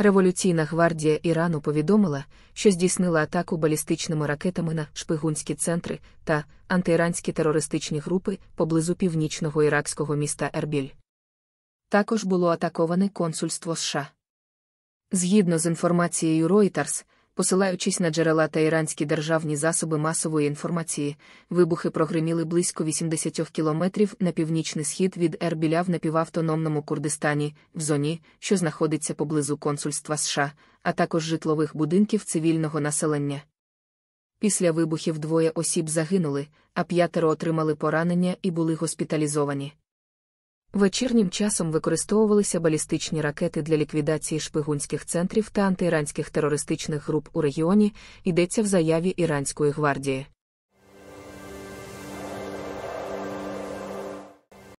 Революційна гвардія Ірану повідомила, що здійснила атаку балістичними ракетами на шпигунські центри та антиіранські терористичні групи поблизу північного іракського міста Ербіль. Також було атаковане консульство США. Згідно з інформацією Reuters, Посилаючись на джерела та іранські державні засоби масової інформації, вибухи прогреміли близько 80 кілометрів на північний схід від Ербіля в напівавтономному Курдистані, в зоні, що знаходиться поблизу консульства США, а також житлових будинків цивільного населення. Після вибухів двоє осіб загинули, а п'ятеро отримали поранення і були госпіталізовані. Вечірнім часом використовувалися балістичні ракети для ліквідації шпигунських центрів та антиіранських терористичних груп у регіоні, йдеться в заяві Іранської гвардії.